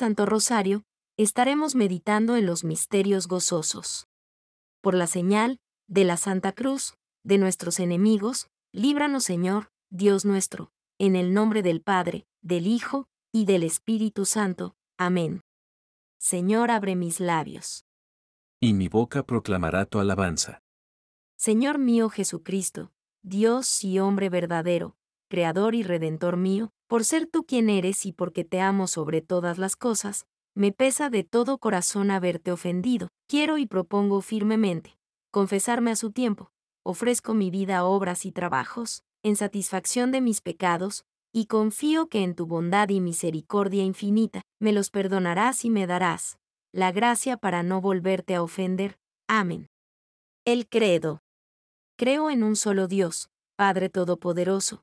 Santo Rosario, estaremos meditando en los misterios gozosos. Por la señal de la Santa Cruz, de nuestros enemigos, líbranos Señor, Dios nuestro, en el nombre del Padre, del Hijo, y del Espíritu Santo. Amén. Señor, abre mis labios. Y mi boca proclamará tu alabanza. Señor mío Jesucristo, Dios y hombre verdadero, Creador y Redentor mío, por ser tú quien eres y porque te amo sobre todas las cosas, me pesa de todo corazón haberte ofendido, quiero y propongo firmemente, confesarme a su tiempo, ofrezco mi vida a obras y trabajos, en satisfacción de mis pecados, y confío que en tu bondad y misericordia infinita, me los perdonarás y me darás la gracia para no volverte a ofender. Amén. El credo. Creo en un solo Dios, Padre Todopoderoso,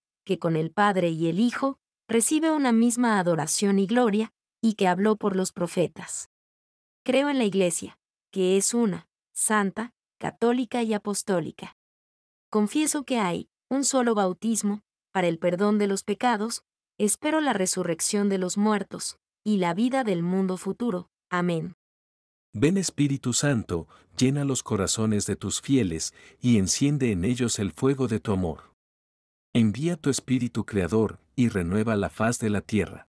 que con el Padre y el Hijo, recibe una misma adoración y gloria, y que habló por los profetas. Creo en la Iglesia, que es una, santa, católica y apostólica. Confieso que hay un solo bautismo, para el perdón de los pecados, espero la resurrección de los muertos, y la vida del mundo futuro. Amén. Ven Espíritu Santo, llena los corazones de tus fieles, y enciende en ellos el fuego de tu amor. Envía tu espíritu creador y renueva la faz de la tierra.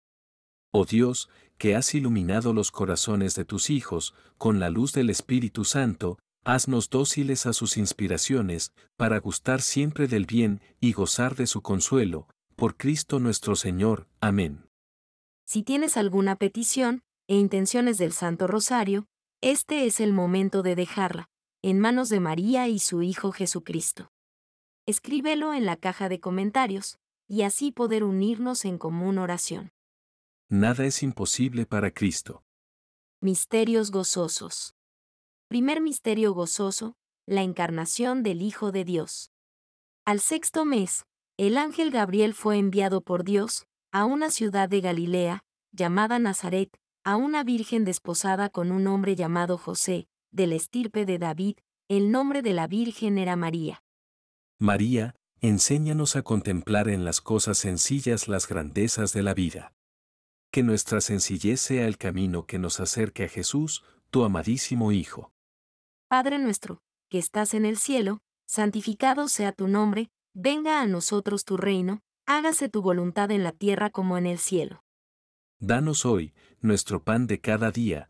Oh Dios, que has iluminado los corazones de tus hijos con la luz del Espíritu Santo, haznos dóciles a sus inspiraciones, para gustar siempre del bien y gozar de su consuelo, por Cristo nuestro Señor. Amén. Si tienes alguna petición e intenciones del Santo Rosario, este es el momento de dejarla, en manos de María y su Hijo Jesucristo escríbelo en la caja de comentarios, y así poder unirnos en común oración. Nada es imposible para Cristo. Misterios gozosos. Primer misterio gozoso, la encarnación del Hijo de Dios. Al sexto mes, el ángel Gabriel fue enviado por Dios, a una ciudad de Galilea, llamada Nazaret, a una virgen desposada con un hombre llamado José, del estirpe de David, el nombre de la virgen era María. María, enséñanos a contemplar en las cosas sencillas las grandezas de la vida. Que nuestra sencillez sea el camino que nos acerque a Jesús, tu amadísimo Hijo. Padre nuestro, que estás en el cielo, santificado sea tu nombre, venga a nosotros tu reino, hágase tu voluntad en la tierra como en el cielo. Danos hoy, nuestro pan de cada día,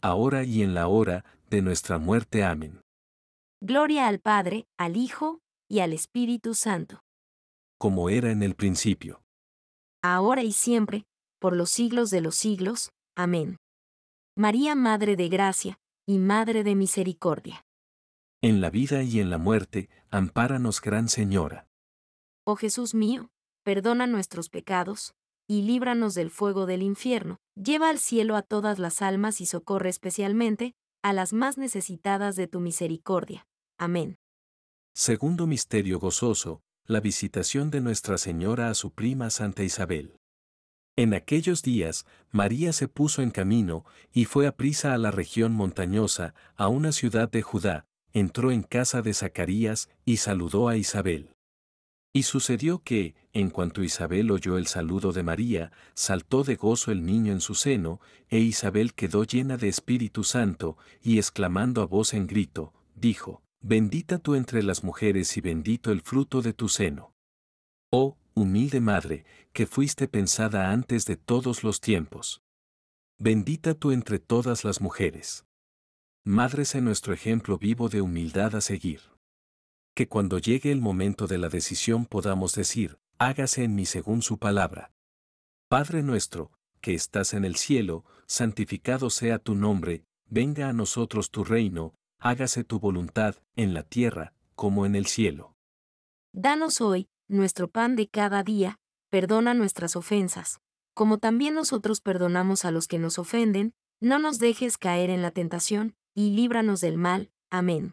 ahora y en la hora de nuestra muerte. Amén. Gloria al Padre, al Hijo, y al Espíritu Santo. Como era en el principio. Ahora y siempre, por los siglos de los siglos. Amén. María, Madre de Gracia, y Madre de Misericordia. En la vida y en la muerte, ampáranos, Gran Señora. Oh Jesús mío, perdona nuestros pecados, y líbranos del fuego del infierno. Lleva al cielo a todas las almas y socorre especialmente a las más necesitadas de tu misericordia. Amén. Segundo misterio gozoso, la visitación de Nuestra Señora a su prima Santa Isabel. En aquellos días, María se puso en camino y fue a prisa a la región montañosa, a una ciudad de Judá, entró en casa de Zacarías y saludó a Isabel. Y sucedió que, en cuanto Isabel oyó el saludo de María, saltó de gozo el niño en su seno, e Isabel quedó llena de Espíritu Santo, y exclamando a voz en grito, dijo, Bendita tú entre las mujeres y bendito el fruto de tu seno. Oh, humilde madre, que fuiste pensada antes de todos los tiempos. Bendita tú entre todas las mujeres. Madres en nuestro ejemplo vivo de humildad a seguir que cuando llegue el momento de la decisión podamos decir, hágase en mí según su palabra. Padre nuestro, que estás en el cielo, santificado sea tu nombre, venga a nosotros tu reino, hágase tu voluntad, en la tierra, como en el cielo. Danos hoy, nuestro pan de cada día, perdona nuestras ofensas, como también nosotros perdonamos a los que nos ofenden, no nos dejes caer en la tentación, y líbranos del mal. Amén.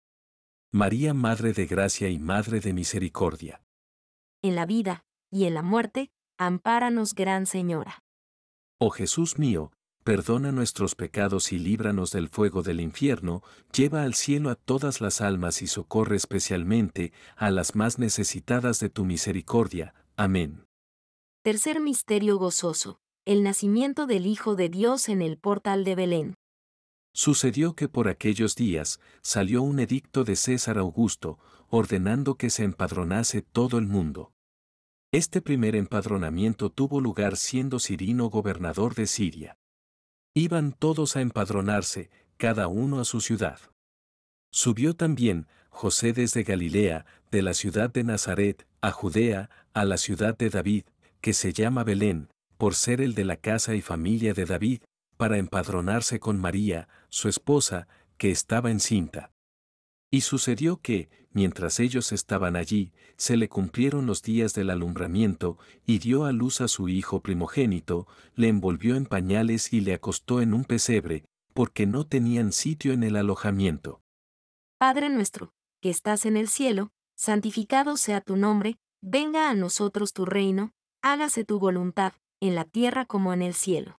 María Madre de Gracia y Madre de Misericordia. En la vida y en la muerte, ampáranos Gran Señora. Oh Jesús mío, perdona nuestros pecados y líbranos del fuego del infierno, lleva al cielo a todas las almas y socorre especialmente a las más necesitadas de tu misericordia. Amén. Tercer misterio gozoso, el nacimiento del Hijo de Dios en el portal de Belén. Sucedió que por aquellos días salió un edicto de César Augusto, ordenando que se empadronase todo el mundo. Este primer empadronamiento tuvo lugar siendo Cirino gobernador de Siria. Iban todos a empadronarse, cada uno a su ciudad. Subió también José desde Galilea, de la ciudad de Nazaret, a Judea, a la ciudad de David, que se llama Belén, por ser el de la casa y familia de David, para empadronarse con María, su esposa, que estaba encinta. Y sucedió que, mientras ellos estaban allí, se le cumplieron los días del alumbramiento, y dio a luz a su hijo primogénito, le envolvió en pañales y le acostó en un pesebre, porque no tenían sitio en el alojamiento. Padre nuestro, que estás en el cielo, santificado sea tu nombre, venga a nosotros tu reino, hágase tu voluntad, en la tierra como en el cielo.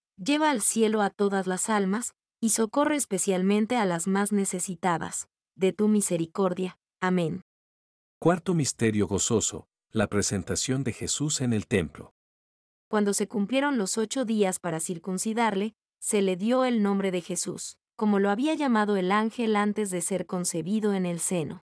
lleva al cielo a todas las almas, y socorre especialmente a las más necesitadas, de tu misericordia. Amén. Cuarto misterio gozoso, la presentación de Jesús en el templo. Cuando se cumplieron los ocho días para circuncidarle, se le dio el nombre de Jesús, como lo había llamado el ángel antes de ser concebido en el seno.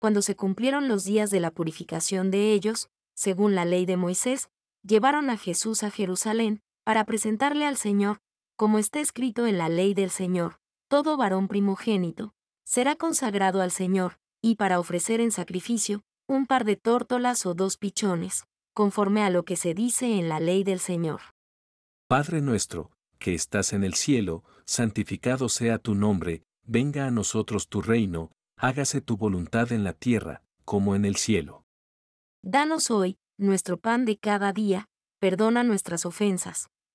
Cuando se cumplieron los días de la purificación de ellos, según la ley de Moisés, llevaron a Jesús a Jerusalén, para presentarle al Señor, como está escrito en la ley del Señor, todo varón primogénito, será consagrado al Señor, y para ofrecer en sacrificio, un par de tórtolas o dos pichones, conforme a lo que se dice en la ley del Señor. Padre nuestro, que estás en el cielo, santificado sea tu nombre, venga a nosotros tu reino, hágase tu voluntad en la tierra, como en el cielo. Danos hoy, nuestro pan de cada día, perdona nuestras ofensas,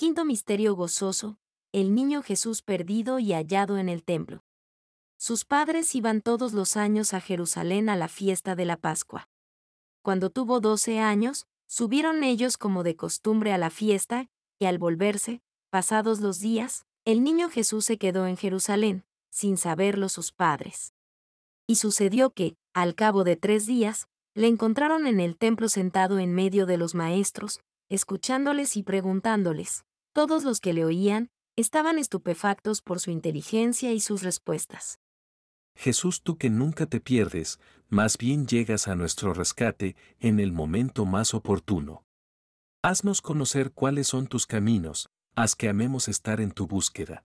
Quinto misterio gozoso, el niño Jesús perdido y hallado en el templo. Sus padres iban todos los años a Jerusalén a la fiesta de la Pascua. Cuando tuvo doce años, subieron ellos como de costumbre a la fiesta, y al volverse, pasados los días, el niño Jesús se quedó en Jerusalén, sin saberlo sus padres. Y sucedió que, al cabo de tres días, le encontraron en el templo sentado en medio de los maestros, escuchándoles y preguntándoles, todos los que le oían estaban estupefactos por su inteligencia y sus respuestas. Jesús, tú que nunca te pierdes, más bien llegas a nuestro rescate en el momento más oportuno. Haznos conocer cuáles son tus caminos, haz que amemos estar en tu búsqueda.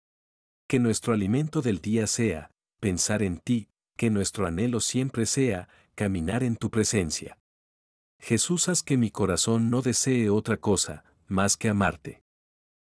Que nuestro alimento del día sea, pensar en ti, que nuestro anhelo siempre sea, caminar en tu presencia. Jesús, haz que mi corazón no desee otra cosa, más que amarte.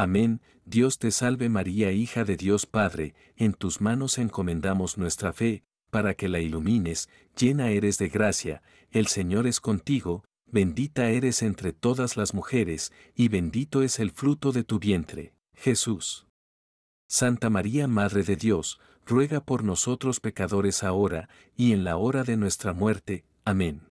Amén, Dios te salve María, hija de Dios Padre, en tus manos encomendamos nuestra fe, para que la ilumines, llena eres de gracia, el Señor es contigo, bendita eres entre todas las mujeres, y bendito es el fruto de tu vientre, Jesús. Santa María, Madre de Dios, ruega por nosotros pecadores ahora, y en la hora de nuestra muerte. Amén.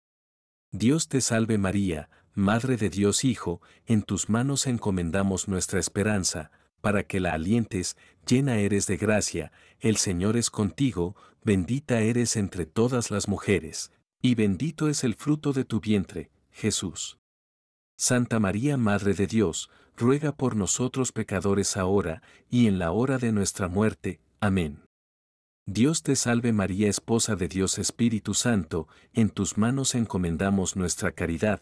Dios te salve María, Madre de Dios Hijo, en tus manos encomendamos nuestra esperanza, para que la alientes, llena eres de gracia, el Señor es contigo, bendita eres entre todas las mujeres, y bendito es el fruto de tu vientre, Jesús. Santa María, Madre de Dios, ruega por nosotros pecadores ahora y en la hora de nuestra muerte. Amén. Dios te salve María, Esposa de Dios Espíritu Santo, en tus manos encomendamos nuestra caridad,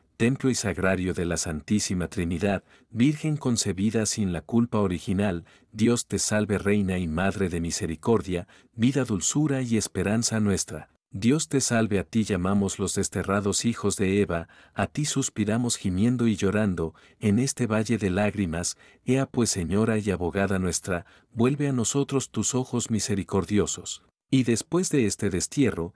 templo y sagrario de la Santísima Trinidad, Virgen concebida sin la culpa original, Dios te salve Reina y Madre de Misericordia, vida, dulzura y esperanza nuestra. Dios te salve, a ti llamamos los desterrados hijos de Eva, a ti suspiramos gimiendo y llorando, en este valle de lágrimas, ea pues Señora y abogada nuestra, vuelve a nosotros tus ojos misericordiosos. Y después de este destierro,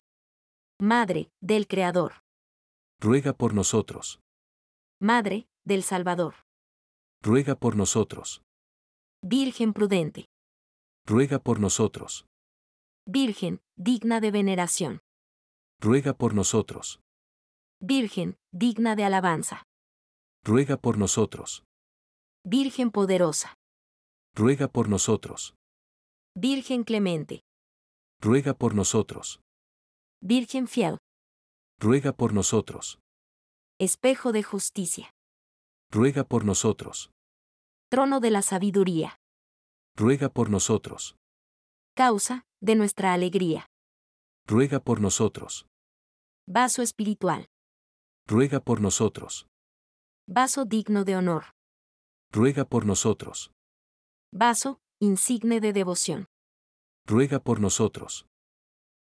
Madre, del Creador. Ruega por nosotros. Madre, del Salvador. Ruega por nosotros. Virgen prudente. Ruega por nosotros. Virgen, digna de veneración. Ruega por nosotros. Virgen, digna de alabanza. Ruega por nosotros. Virgen poderosa. Ruega por nosotros. Virgen clemente. Ruega por nosotros. Virgen fiel. Ruega por nosotros. Espejo de justicia. Ruega por nosotros. Trono de la sabiduría. Ruega por nosotros. Causa de nuestra alegría. Ruega por nosotros. Vaso espiritual. Ruega por nosotros. Vaso digno de honor. Ruega por nosotros. Vaso, insigne de devoción. Ruega por nosotros.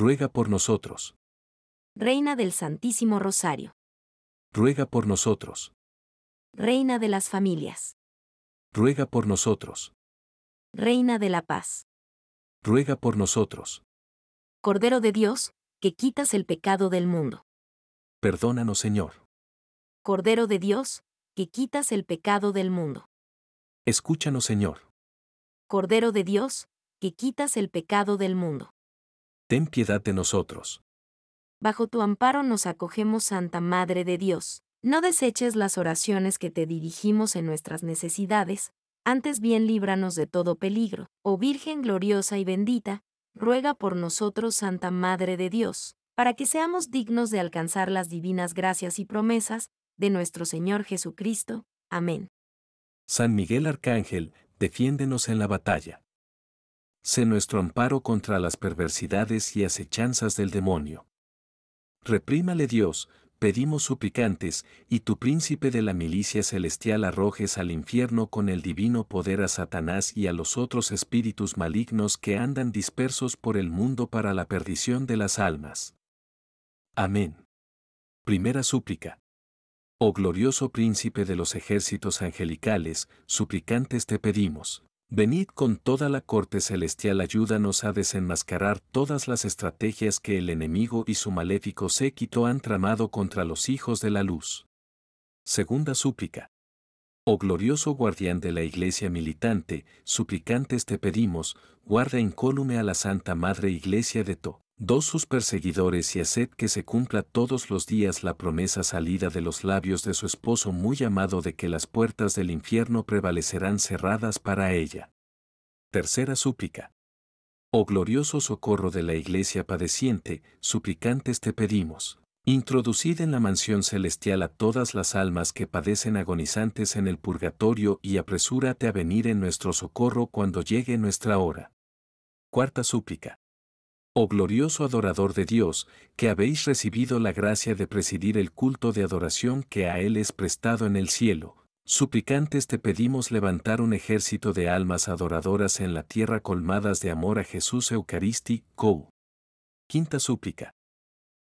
ruega por nosotros. Reina del Santísimo Rosario. Ruega por nosotros. Reina de las familias. Ruega por nosotros. Reina de la paz. Ruega por nosotros. Cordero de Dios, que quitas el pecado del mundo. Perdónanos, Señor. Cordero de Dios, que quitas el pecado del mundo. Escúchanos, Señor. Cordero de Dios, que quitas el pecado del mundo ten piedad de nosotros. Bajo tu amparo nos acogemos, Santa Madre de Dios. No deseches las oraciones que te dirigimos en nuestras necesidades, antes bien líbranos de todo peligro. Oh Virgen gloriosa y bendita, ruega por nosotros, Santa Madre de Dios, para que seamos dignos de alcanzar las divinas gracias y promesas de nuestro Señor Jesucristo. Amén. San Miguel Arcángel, defiéndenos en la batalla. Sé nuestro amparo contra las perversidades y acechanzas del demonio. Reprímale Dios, pedimos suplicantes, y tu príncipe de la milicia celestial arrojes al infierno con el divino poder a Satanás y a los otros espíritus malignos que andan dispersos por el mundo para la perdición de las almas. Amén. Primera súplica. Oh glorioso príncipe de los ejércitos angelicales, suplicantes te pedimos. Venid con toda la corte celestial, ayúdanos a desenmascarar todas las estrategias que el enemigo y su maléfico séquito han tramado contra los hijos de la luz. Segunda súplica. Oh glorioso guardián de la Iglesia militante, suplicantes te pedimos, guarda incólume a la Santa Madre Iglesia de To. Dos sus perseguidores y haced que se cumpla todos los días la promesa salida de los labios de su esposo muy amado de que las puertas del infierno prevalecerán cerradas para ella. Tercera súplica. Oh glorioso socorro de la iglesia padeciente, suplicantes te pedimos. Introducid en la mansión celestial a todas las almas que padecen agonizantes en el purgatorio y apresúrate a venir en nuestro socorro cuando llegue nuestra hora. Cuarta súplica. Oh glorioso adorador de Dios, que habéis recibido la gracia de presidir el culto de adoración que a Él es prestado en el cielo, suplicantes te pedimos levantar un ejército de almas adoradoras en la tierra colmadas de amor a Jesús Eucarístico. Quinta súplica.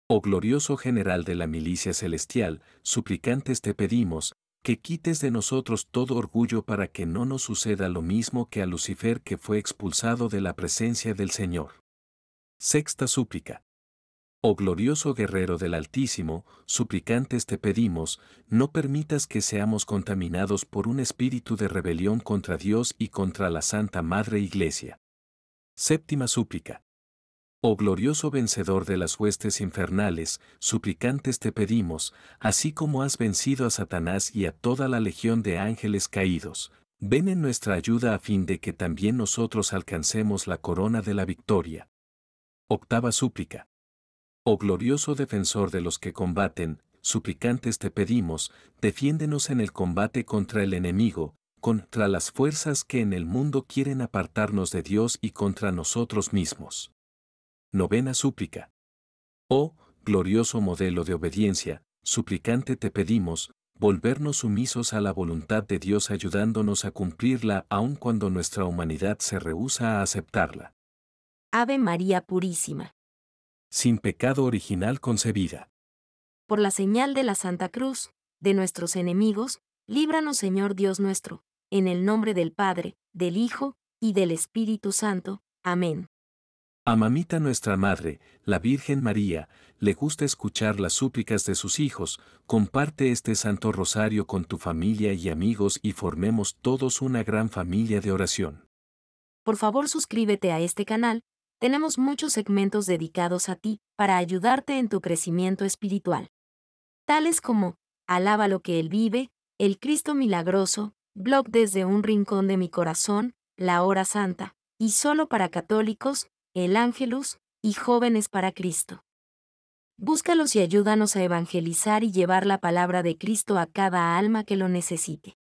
Oh glorioso general de la milicia celestial, suplicantes te pedimos, que quites de nosotros todo orgullo para que no nos suceda lo mismo que a Lucifer que fue expulsado de la presencia del Señor. Sexta súplica. Oh glorioso guerrero del Altísimo, suplicantes te pedimos, no permitas que seamos contaminados por un espíritu de rebelión contra Dios y contra la Santa Madre Iglesia. Séptima súplica. Oh glorioso vencedor de las huestes infernales, suplicantes te pedimos, así como has vencido a Satanás y a toda la legión de ángeles caídos, ven en nuestra ayuda a fin de que también nosotros alcancemos la corona de la victoria. Octava súplica. Oh glorioso defensor de los que combaten, suplicantes te pedimos, defiéndenos en el combate contra el enemigo, contra las fuerzas que en el mundo quieren apartarnos de Dios y contra nosotros mismos. Novena súplica. Oh, glorioso modelo de obediencia, suplicante te pedimos, volvernos sumisos a la voluntad de Dios ayudándonos a cumplirla aun cuando nuestra humanidad se rehúsa a aceptarla. Ave María Purísima. Sin pecado original concebida. Por la señal de la Santa Cruz, de nuestros enemigos, líbranos Señor Dios nuestro, en el nombre del Padre, del Hijo, y del Espíritu Santo. Amén. Amamita nuestra madre, la Virgen María, le gusta escuchar las súplicas de sus hijos, comparte este santo rosario con tu familia y amigos y formemos todos una gran familia de oración. Por favor suscríbete a este canal, tenemos muchos segmentos dedicados a ti para ayudarte en tu crecimiento espiritual. Tales como, Alaba lo que Él vive, El Cristo Milagroso, Blog desde un rincón de mi corazón, La Hora Santa, y solo para católicos, El Ángelus, y Jóvenes para Cristo. Búscalos y ayúdanos a evangelizar y llevar la palabra de Cristo a cada alma que lo necesite.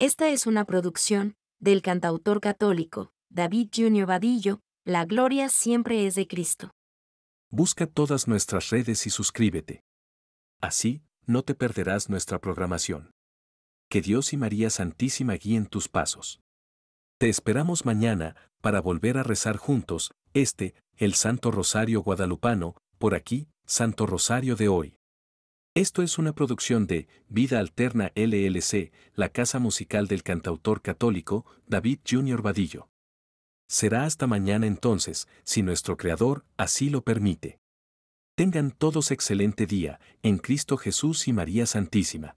Esta es una producción del cantautor católico, David Junior Vadillo, la gloria siempre es de Cristo. Busca todas nuestras redes y suscríbete. Así, no te perderás nuestra programación. Que Dios y María Santísima guíen tus pasos. Te esperamos mañana para volver a rezar juntos, este, el Santo Rosario Guadalupano, por aquí, Santo Rosario de hoy. Esto es una producción de Vida Alterna LLC, la casa musical del cantautor católico David Junior Vadillo. Será hasta mañana entonces, si nuestro Creador así lo permite. Tengan todos excelente día, en Cristo Jesús y María Santísima.